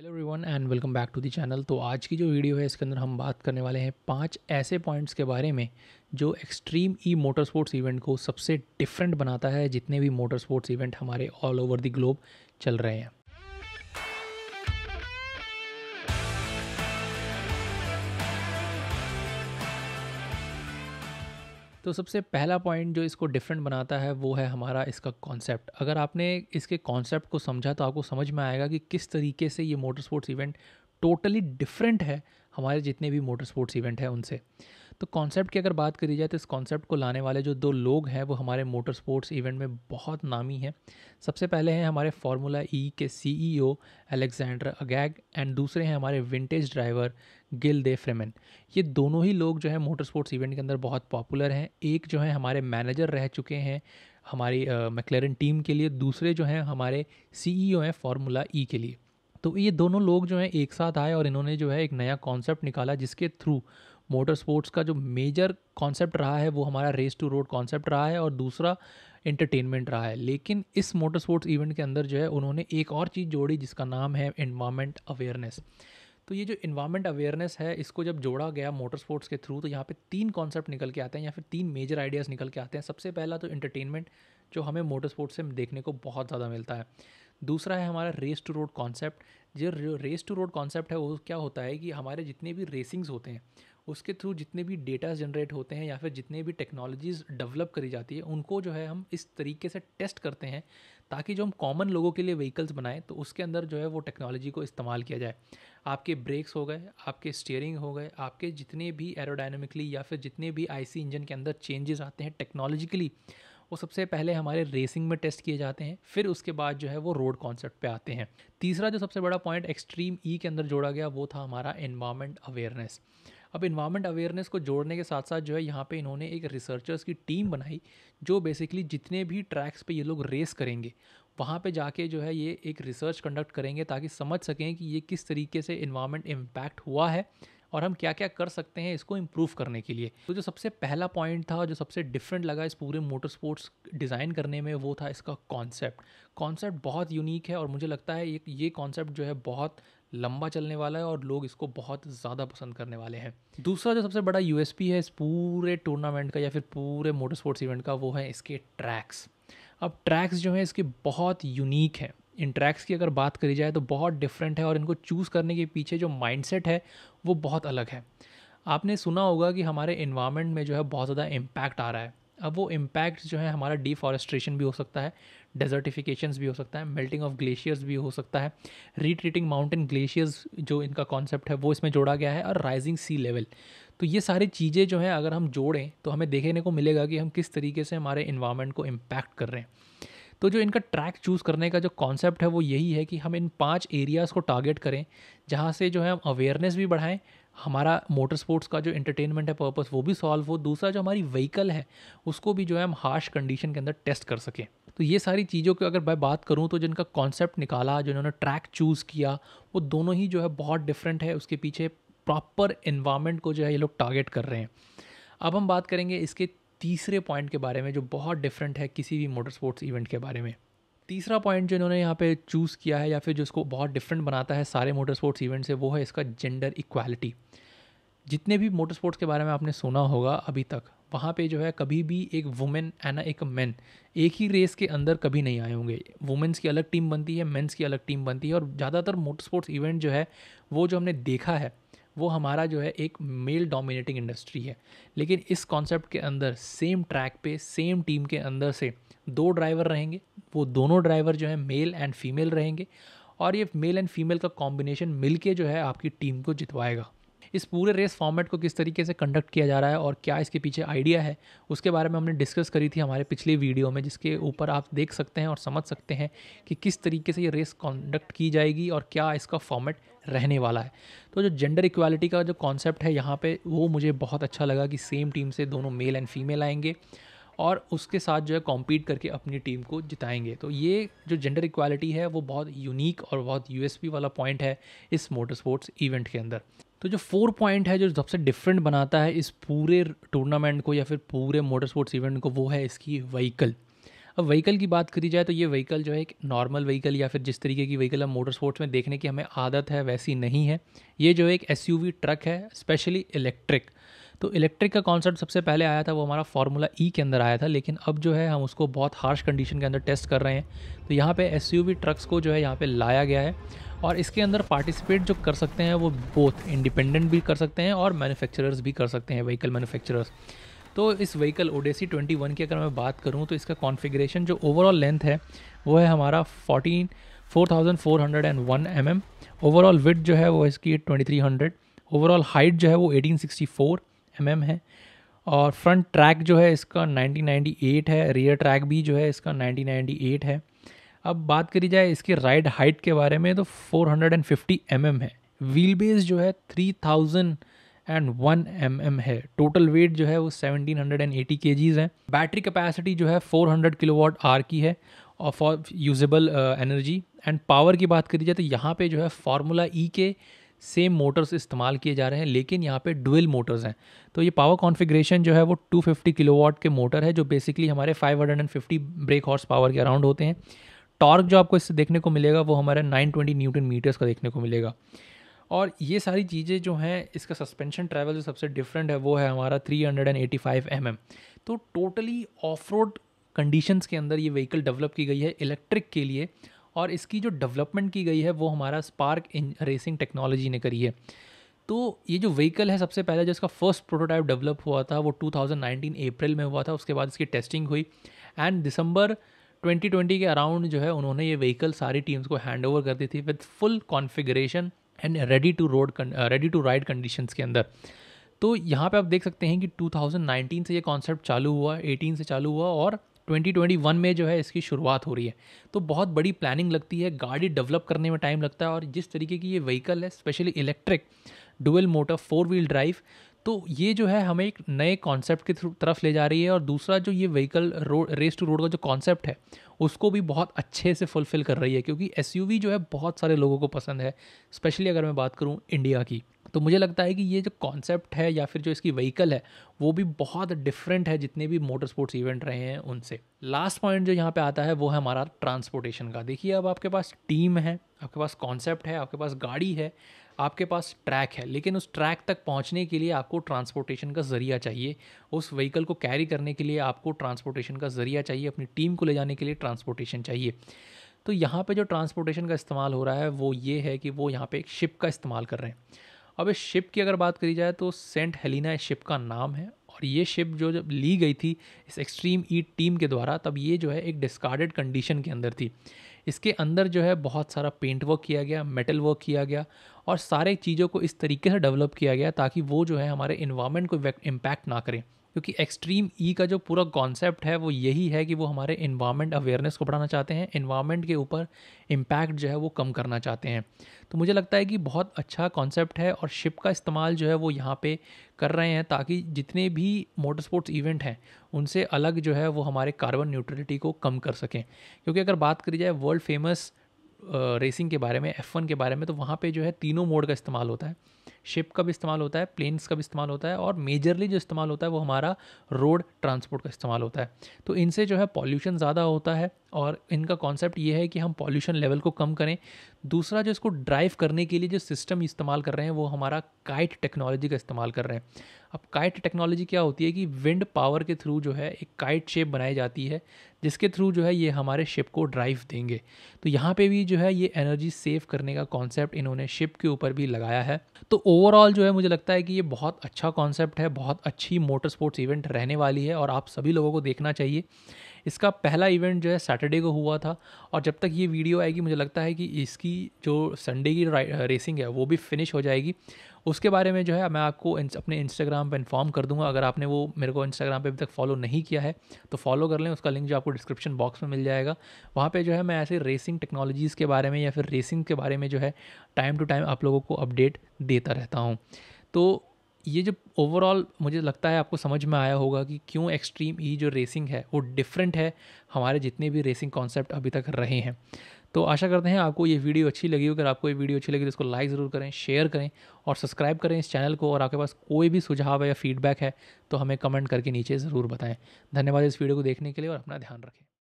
Hello everyone and welcome back to the channel तो आज की जो वीडियो है इसके अंदर हम बात करने वाले हैं पांच ऐसे पॉइंट्स के बारे में जो extreme E motor sports event को सबसे डिफरेंट बनाता है जितने भी मोटर स्पोर्ट्स इवेंट हमारे ऑल ओवर द ग्लोब चल रहे हैं तो सबसे पहला पॉइंट जो इसको डिफरेंट बनाता है वो है हमारा इसका कॉन्सेप्ट अगर आपने इसके कॉन्सेप्ट को समझा तो आपको समझ में आएगा कि किस तरीके से ये motor sports event totally different है हमारे जितने भी मोटर स्पोर्ट्स इवेंट हैं उनसे तो कॉन्सेप्ट की अगर बात करी जाए तो इस कॉन्सेप्ट को लाने वाले जो दो लोग हैं वो हमारे मोटर स्पोर्ट्स इवेंट में बहुत नामी हैं सबसे पहले हैं हमारे फार्मूला ई e के सीईओ अलेक्जेंडर अगैग एंड दूसरे हैं हमारे vintage driver Gil de Ferran ये दोनों ही लोग जो है मोटर स्पोर्ट्स इवेंट के अंदर बहुत पॉपुलर हैं एक जो है हमारे मैनेजर रह चुके हैं हमारी मैकलेरन टीम के लिए दूसरे जो हैं हमारे सीईओ e हैं फार्मूला ई e के लिए तो ये दोनों लोग जो हैं एक साथ आए और इन्होंने जो है एक नया कॉन्सेप्ट निकाला जिसके थ्रू मोटर स्पोर्ट्स का जो मेजर कॉन्सेप्ट रहा है वो हमारा रेस टू रोड कॉन्सेप्ट रहा है और दूसरा एंटरटेनमेंट रहा है लेकिन इस मोटर स्पोर्ट्स इवेंट के अंदर जो है उन्होंने एक और चीज़ जोड़ी जिसका नाम है इन्वामेंट अवेयरनेस तो ये जो इन्वायरमेंट अवेयरनेस है इसको जब जोड़ा गया मोटर स्पोर्ट्स के थ्रू तो यहाँ पे तीन कॉन्सेप्ट निकल के आते हैं या फिर तीन मेजर आइडियाज़ निकल के आते हैं सबसे पहला तो इंटरटेनमेंट जो हमें मोटर स्पोर्ट्स से देखने को बहुत ज़्यादा मिलता है दूसरा है हमारा रेस टू रोड कॉन्सेप्ट जो रेस टू रोड कॉन्सेप्ट है वो क्या होता है कि हमारे जितने भी रेसिंग्स होते हैं उसके थ्रू जितने भी डेटा जनरेट होते हैं या फिर जितने भी टेक्नोलॉजीज़ डेवलप करी जाती है उनको जो है हम इस तरीके से टेस्ट करते हैं ताकि जो हम कॉमन लोगों के लिए व्हीकल्स बनाएं तो उसके अंदर जो है वो टेक्नोलॉजी को इस्तेमाल किया जाए आपके ब्रेक्स हो गए आपके स्टीयरिंग हो गए आपके जितने भी एरोडाइनमिकली या फिर जितने भी आईसी इंजन के अंदर चेंजेस आते हैं टेक्नोलॉजिकली वो सबसे पहले हमारे रेसिंग में टेस्ट किए जाते हैं फिर उसके बाद जो है वो रोड कॉन्सेप्ट पे आते हैं तीसरा जो सबसे बड़ा पॉइंट एक्सट्रीम ई के अंदर जोड़ा गया वो था हमारा इन्वामेंट अवेयरनेस अब इन्वामेंट अवेयरनेस को जोड़ने के साथ साथ जो है यहाँ पे इन्होंने एक रिसर्चर्स की टीम बनाई जो बेसिकली जितने भी ट्रैक्स पे ये लोग रेस करेंगे वहाँ पे जाके जो है ये एक रिसर्च कंडक्ट करेंगे ताकि समझ सकें कि ये किस तरीके से इन्वामेंट इम्पैक्ट हुआ है और हम क्या क्या कर सकते हैं इसको इम्प्रूव करने के लिए तो जो सबसे पहला पॉइंट था जो सबसे डिफरेंट लगा इस पूरे मोटर स्पोर्ट्स डिज़ाइन करने में वो था इसका कॉन्सेप्ट कॉन्सेप्ट बहुत यूनिक है और मुझे लगता है ये ये कॉन्सेप्ट जो है बहुत लंबा चलने वाला है और लोग इसको बहुत ज़्यादा पसंद करने वाले हैं दूसरा जो सबसे बड़ा यू है इस पूरे टूर्नामेंट का या फिर पूरे मोटर स्पोर्ट्स इवेंट का वो है इसके ट्रैक्स अब ट्रैक्स जो हैं इसके बहुत यूनिक हैं ट्रैक्स की अगर बात करी जाए तो बहुत डिफरेंट है और इनको चूज़ करने के पीछे जो माइंडसेट है वो बहुत अलग है आपने सुना होगा कि हमारे इन्वामेंट में जो है बहुत ज़्यादा इम्पैक्ट आ रहा है अब वो इम्पैक्ट जो है हमारा डिफॉरेस्ट्रेशन भी हो सकता है डेजर्टिफिकेशन भी हो सकता है मेल्टिंग ऑफ ग्लेशियर्स भी हो सकता है रीट्रीटिंग माउंटेन ग्लेशियर्स जो इनका कॉन्सेप्ट है वो इसमें जोड़ा गया है और राइजिंग सी लेवल तो ये सारी चीज़ें जो हैं अगर हम जोड़ें तो हमें देखने को मिलेगा कि हम किस तरीके से हमारे इन्वामेंट को इम्पैक्ट कर रहे हैं तो जो इनका ट्रैक चूज़ करने का जो कॉन्सेप्ट है वो यही है कि हम इन पाँच एरियाज़ को टारगेट करें जहाँ से जो है हम अवेयरनेस भी बढ़ाएँ हमारा मोटर स्पोर्ट्स का जो एंटरटेनमेंट है पर्पस वो भी सॉल्व हो दूसरा जो हमारी व्हीकल है उसको भी जो है हम हार्श कंडीशन के अंदर टेस्ट कर सकें तो ये सारी चीज़ों की अगर मैं बात करूँ तो जिनका कॉन्सेप्ट निकाला जिन्होंने ट्रैक चूज़ किया वो दोनों ही जो है बहुत डिफरेंट है उसके पीछे प्रॉपर इन्वामेंट को जो है ये लोग टारगेट कर रहे हैं अब हम बात करेंगे इसके तीसरे पॉइंट के बारे में जो बहुत डिफरेंट है किसी भी मोटर स्पोर्ट्स इवेंट के बारे में तीसरा पॉइंट जो इन्होंने यहाँ पे चूज़ किया है या फिर जो इसको बहुत डिफरेंट बनाता है सारे मोटर स्पोर्ट्स इवेंट से वो है इसका जेंडर इक्वालिटी जितने भी मोटर स्पोर्ट्स के बारे में आपने सुना होगा अभी तक वहाँ पे जो है कभी भी एक वुमेन एंड एक मैन एक ही रेस के अंदर कभी नहीं आए होंगे वुमेंस की अलग टीम बनती है मेंस की अलग टीम बनती है और ज़्यादातर मोटर स्पोर्ट्स इवेंट जो है वो जो हमने देखा है वो हमारा जो है एक मेल डोमिनेटिंग इंडस्ट्री है लेकिन इस कॉन्सेप्ट के अंदर सेम ट्रैक पे सेम टीम के अंदर से दो ड्राइवर रहेंगे वो दोनों ड्राइवर जो है मेल एंड फीमेल रहेंगे और ये मेल एंड फीमेल का कॉम्बिनेशन मिलके जो है आपकी टीम को जितवाएगा इस पूरे रेस फॉर्मेट को किस तरीके से कंडक्ट किया जा रहा है और क्या इसके पीछे आइडिया है उसके बारे में हमने डिस्कस करी थी हमारे पिछले वीडियो में जिसके ऊपर आप देख सकते हैं और समझ सकते हैं कि किस तरीके से ये रेस कंडक्ट की जाएगी और क्या इसका फॉर्मेट रहने वाला है तो जो जेंडर इक्वालिटी का जो कॉन्सेप्ट है यहाँ पर वो मुझे बहुत अच्छा लगा कि सेम टीम से दोनों मेल एंड फीमेल आएंगे और उसके साथ जो है कॉम्पीट करके अपनी टीम को जिताएंगे तो ये जो जेंडर इक्वालिटी है वो बहुत यूनिक और बहुत यूएसपी वाला पॉइंट है इस मोटर स्पोर्ट्स इवेंट के अंदर तो जो फोर पॉइंट है जो सबसे डिफरेंट बनाता है इस पूरे टूर्नामेंट को या फिर पूरे मोटर स्पोर्ट्स इवेंट को वो है इसकी व्हीकल अब व्हीकल की बात करी जाए तो ये व्हीकल जो है एक नॉर्मल व्हीकल या फिर जिस तरीके की व्हीकल हम मोटर स्पोर्ट्स में देखने की हमें आदत है वैसी नहीं है ये जो है एक एस ट्रक है स्पेशली इलेक्ट्रिक तो इलेक्ट्रिक का कॉन्सेप्ट सबसे पहले आया था वो हमारा फार्मूला ई e के अंदर आया था लेकिन अब जो है हम उसको बहुत हार्श कंडीशन के अंदर टेस्ट कर रहे हैं तो यहाँ पे एस ट्रक्स को जो है यहाँ पे लाया गया है और इसके अंदर पार्टिसिपेट जो कर सकते हैं वो बोथ इंडिपेंडेंट भी कर सकते हैं और मैन्युफैक्चरर्स भी कर सकते हैं व्हीकल मैन्युफैक्चरर्स तो इस व्हीकल ओडेसी 21 की अगर मैं बात करूँ तो इसका कॉन्फ़िगरेशन जो ओवरऑल लेंथ है वो है हमारा 14 four thousand four hundred and one M M overall with जो है वो इसकी twenty three hundred overall height जो है वो eighteen sixty four M M है और फ्रंट ट्रैक जो है इसका 1998 नाइन्टी एट है रियर ट्रैक भी जो है इसका नाइनटीन नाइन्टी एट है अब बात करी जाए इसकी राइड हाइट के बारे में तो 450 हंड्रेड mm है व्हील बेस जो है 3000 एंड वन एम एम है टोटल वेट जो है वो 1780 हंड्रेड एंड एटी के जीज है बैटरी कैपेसिटी जो है 400 हंड्रेड किलो वॉट आर की है और for usable energy and power की बात करी जाए तो यहाँ पे जो है फार्मूला ई e के सेम मोटर्स इस्तेमाल किए जा रहे हैं लेकिन यहाँ पे डुअल मोटर्स हैं तो ये पावर कॉन्फ़िगरेशन जो है वो 250 किलोवाट के मोटर है जो बेसिकली हमारे 550 ब्रेक हॉर्स पावर के अराउंड होते हैं टॉर्क जो आपको इससे देखने को मिलेगा वो हमारा 920 न्यूटन मीटर्स का देखने को मिलेगा और ये सारी चीज़ें जो हैं इसका सस्पेंशन ट्रैवल जो सबसे डिफरेंट है वो है हमारा 385 हंड्रेड mm. तो टोटली ऑफ रोड कंडीशंस के अंदर ये व्हीकल डेवलप की गई है इलेक्ट्रिक के लिए और इसकी जो डेवलपमेंट की गई है वो हमारा स्पार्क इन रेसिंग टेक्नोलॉजी ने करी है तो ये जो व्हीकल है सबसे पहले जो इसका फर्स्ट प्रोटोटाइप डेवलप हुआ था वो 2019 अप्रैल में हुआ था उसके बाद इसकी टेस्टिंग हुई एंड दिसंबर 2020 के अराउंड जो है उन्होंने ये व्हीकल सारी टीम्स को हैंड ओवर कर दी थी with full configuration and ready to road ready to ride conditions के अंदर तो यहाँ पे आप देख सकते हैं कि 2019 से ये कॉन्सेप्ट चालू हुआ 18 से चालू हुआ और 2021 में जो है इसकी शुरुआत हो रही है तो बहुत बड़ी प्लानिंग लगती है गाड़ी डेवलप करने में टाइम लगता है और जिस तरीके की ये व्हीकल है specially electric dual motor four wheel drive तो ये जो है हमें एक नए कॉन्सेप्ट के तरफ ले जा रही है और दूसरा जो ये vehicle road race to road का जो कॉन्सेप्ट है उसको भी बहुत अच्छे से फुलफ़िल कर रही है क्योंकि एस जो है बहुत सारे लोगों को पसंद है स्पेशली अगर मैं बात करूँ इंडिया की तो मुझे लगता है कि ये जो कॉन्सेप्ट है या फिर जो इसकी व्हीकल है वो भी बहुत डिफरेंट है जितने भी मोटर स्पोर्ट्स इवेंट रहे हैं उनसे लास्ट पॉइंट जो यहाँ पे आता है वो है हमारा ट्रांसपोर्टेशन का देखिए अब आपके पास टीम है आपके पास कॉन्सेप्ट है आपके पास गाड़ी है आपके पास ट्रैक है लेकिन उस ट्रैक तक पहुंचने के लिए आपको ट्रांसपोर्टेशन का ज़रिया चाहिए उस व्हीकल को कैरी करने के लिए आपको ट्रांसपोर्टेशन का ज़रिया चाहिए अपनी टीम को ले जाने के लिए ट्रांसपोर्टेशन चाहिए तो यहाँ पे जो ट्रांसपोर्टेशन का इस्तेमाल हो रहा है वो ये है कि वो यहाँ पे एक शिप का इस्तेमाल कर रहे हैं अब इस शिप की अगर बात करी जाए तो सेंट हेलिना इस शिप का नाम है और ये शिप जो जब ली गई थी इस एक्सट्रीम ई टीम के द्वारा तब ये जो है एक डिस्कार्डेड कंडीशन के अंदर थी इसके अंदर जो है बहुत सारा पेंट वर्क किया गया मेटल वर्क किया गया और सारे चीज़ों को इस तरीके से डेवलप किया गया ताकि वो जो है हमारे इन्वामेंट को इम्पैक्ट ना करें क्योंकि एक्सट्रीम ई e का जो पूरा कॉन्सेप्ट है वो यही है कि वो हमारे इन्वामेंट अवेयरनेस को बढ़ाना चाहते हैं इन्वामेंट के ऊपर इम्पैक्ट जो है वो कम करना चाहते हैं तो मुझे लगता है कि बहुत अच्छा कॉन्सेप्ट है और शिप का इस्तेमाल जो है वो यहाँ पे कर रहे हैं ताकि जितने भी मोटर स्पोर्ट्स इवेंट हैं उनसे अलग जो है वो हमारे कार्बन न्यूट्रलिटी को कम कर सकें क्योंकि अगर बात करी जाए वर्ल्ड फेमस रेसिंग के बारे में एफ़ के बारे में तो वहाँ पर जो है तीनों मोड का इस्तेमाल होता है शिप का भी इस्तेमाल होता है प्लेन्स का भी इस्तेमाल होता है और मेजरली जो इस्तेमाल होता है वो हमारा रोड ट्रांसपोर्ट का इस्तेमाल होता है तो इनसे जो है पॉल्यूशन ज़्यादा होता है और इनका कॉन्सेप्ट ये है कि हम पॉल्यूशन लेवल को कम करें दूसरा जो इसको ड्राइव करने के लिए जो सिस्टम इस्तेमाल कर रहे हैं वो हमारा काइट टेक्नोलॉजी का इस्तेमाल कर रहे हैं अब काइट टेक्नोलॉजी क्या होती है कि विंड पावर के थ्रू जो है एक काइट शेप बनाई जाती है जिसके थ्रू जो है ये हमारे शिप को ड्राइव देंगे तो यहाँ पे भी जो है ये एनर्जी सेव करने का कॉन्सेप्ट इन्होंने शिप के ऊपर भी लगाया है तो ओवरऑल जो है मुझे लगता है कि ये बहुत अच्छा कॉन्सेप्ट है बहुत अच्छी मोटर स्पोर्ट्स इवेंट रहने वाली है और आप सभी लोगों को देखना चाहिए इसका पहला इवेंट जो है सैटरडे को हुआ था और जब तक ये वीडियो आएगी मुझे लगता है कि इसकी जो संडे की रेसिंग है वो भी फिनिश हो जाएगी उसके बारे में जो है मैं आपको अपने इंस्टाग्राम पर इन्फॉर्म कर दूंगा अगर आपने वो मेरे को इंस्टाग्राम पर अभी तक फॉलो नहीं किया है तो फॉलो कर लें उसका लिंक जो आपको डिस्क्रिप्शन बॉक्स में मिल जाएगा वहाँ पर जो है मैं ऐसे रेसिंग टेक्नोलॉजीज़ के बारे में या फिर रेसिंग के बारे में जो है टाइम टू टाइम आप लोगों को अपडेट देता रहता हूँ तो ये जो ओवरऑल मुझे लगता है आपको समझ में आया होगा कि क्यों एक्सट्रीम ई e जो रेसिंग है वो डिफरेंट है हमारे जितने भी रेसिंग कॉन्सेप्ट अभी तक रहे हैं तो आशा करते हैं आपको ये वीडियो अच्छी लगी अगर आपको ये वीडियो अच्छी लगी तो इसको लाइक ज़रूर करें शेयर करें और सब्सक्राइब करें इस चैनल को और आपके पास कोई भी सुझाव है या फीडबैक है तो हमें कमेंट करके नीचे ज़रूर बताएं धन्यवाद इस वीडियो को देखने के लिए और अपना ध्यान रखें